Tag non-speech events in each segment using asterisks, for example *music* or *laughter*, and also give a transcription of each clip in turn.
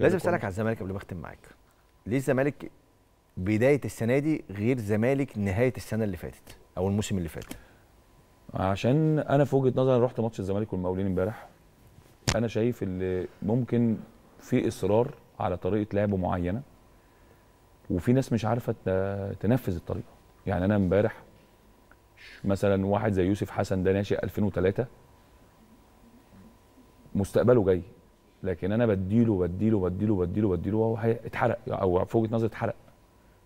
لازم اسالك على الزمالك قبل ما اختم معاك ليه الزمالك بدايه السنه دي غير زمالك نهايه السنه اللي فاتت او الموسم اللي فات عشان انا في وجهه نظري رحت ماتش الزمالك والمقاولين امبارح انا شايف اللي ممكن في اصرار على طريقه لعب معينه وفي ناس مش عارفه تنفذ الطريقه يعني انا امبارح مثلا واحد زي يوسف حسن ده ناشئ 2003 مستقبله جاي لكن انا بديله بديله بديله بديله بديله وهو هيتحرق او في وجهه نظري اتحرق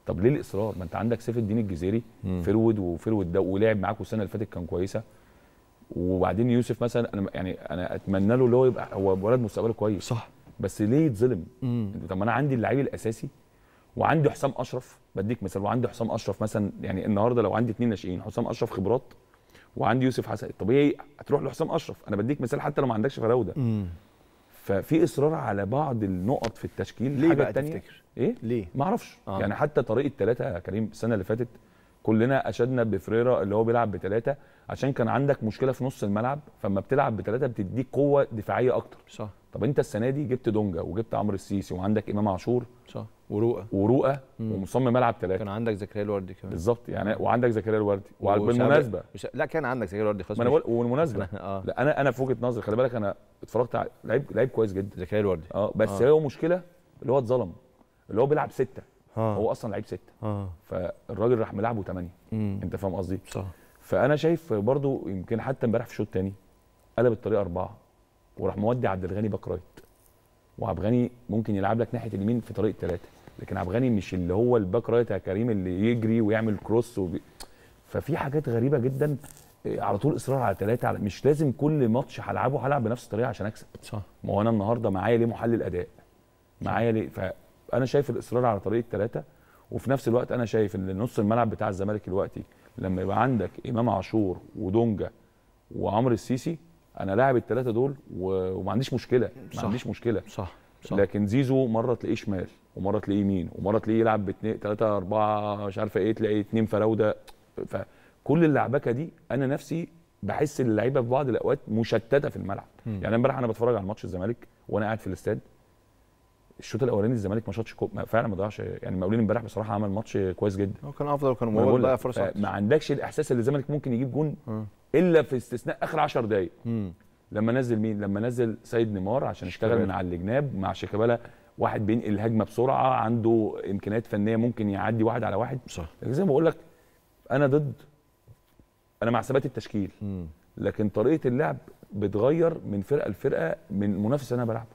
طب ليه الاصرار؟ ما انت عندك سيف الدين الجزيري فرود وفرود ده ولعب معاك والسنه اللي فاتت كان كويسه وبعدين يوسف مثلا انا يعني انا اتمنى له اللي هو يبقى هو ولد مستقبله كويس صح بس ليه يتظلم؟ طب ما انا عندي اللعيب الاساسي وعندي حسام اشرف بديك مثال وعندي حسام اشرف مثلا يعني النهارده لو عندي اثنين ناشئين حسام اشرف خبرات وعندي يوسف حسن الطبيعي هتروح لحسام اشرف انا بديك مثال حتى لو ما عندكش فراوده ففي اصرار على بعض النقط في التشكيل ليه بقى تانية تفتكر؟ ايه ليه ما اعرفش آه. يعني حتى طريقه ثلاثه يا كريم السنه اللي فاتت كلنا اشدنا بفريرا اللي هو بيلعب بثلاثه عشان كان عندك مشكله في نص الملعب فما بتلعب بثلاثه بتديك قوه دفاعيه اكتر صح طب انت السنه دي جبت دونجا وجبت عمرو السيسي وعندك امام عاشور صح ورؤى ورؤى ومصمم ملعب ثلاثه كان عندك زكريا الوردي كمان بالظبط يعني وعندك زكريا الوردي وبالمناسبه مش... لا كان عندك زكريا الوردي خلاص ما انا وبالمناسبه *laughs* آه. لا انا انا في وجهه نظري خلي بالك انا اتفرجت على لعيب لعيب كويس جدا زكريا الوردي اه بس آه. هو مشكله اللي هو اتظلم اللي هو بيلعب سته آه. هو اصلا لعيب سته آه. فالراجل راح ملعبه ثمانيه انت فاهم قصدي؟ صح فانا شايف برضو يمكن حتى امبارح في الشوط الثاني قلب الطريقه اربعه وراح مودي عبد الغني باك رايت وعبد الغني ممكن يلعب لك ناحيه اليمين في طريق ثلاثه لكن عبد الغني مش اللي هو الباك رايت يا كريم اللي يجري ويعمل كروس وبي... ففي حاجات غريبه جدا آه، على طول اصرار على ثلاثه على... مش لازم كل ماتش هلعبه هلعب بنفس الطريقه عشان اكسب صح ما هو انا النهارده معايا ليه محلل اداء معايا ليه فانا شايف الاصرار على طريقه ثلاثه وفي نفس الوقت انا شايف ان نص الملعب بتاع الزمالك دلوقتي لما يبقى عندك امام عاشور ودونجا وعمرو السيسي انا لاعب الثلاثه دول وما عنديش مشكله ما عنديش مشكله صح, صح. لكن زيزو مره تلاقيه شمال ومره تلاقيه يمين ومره تلاقيه يلعب باثنين ثلاثه اربعه مش عارفه ايه تلاقي اثنين فراوده فكل اللعبكه دي انا نفسي بحس اللعيبه في بعض الاوقات مشتته في الملعب م. يعني امبارح انا بتفرج على ماتش الزمالك وانا قاعد في الاستاد الشوط الاولاني الزمالك ما شاطش فعلا ما ضيعش يعني مقاولين امبارح بصراحه عمل ماتش كويس جدا هو كان افضل وكان مول بقى فرصه آه، ما عندكش الاحساس ان الزمالك ممكن يجيب جون آه. الا في استثناء اخر 10 دقائق لما نزل مين لما نزل سيد نيمار عشان اشتغل من على الجناب مع شيكابالا واحد بينقل الهجمه بسرعه عنده امكانيات فنيه ممكن يعدي واحد على واحد صح زي ما بقول لك انا ضد انا مع ثبات التشكيل م. لكن طريقه اللعب بتغير من فرقه لفرقه من المنافس اللي انا بلعبه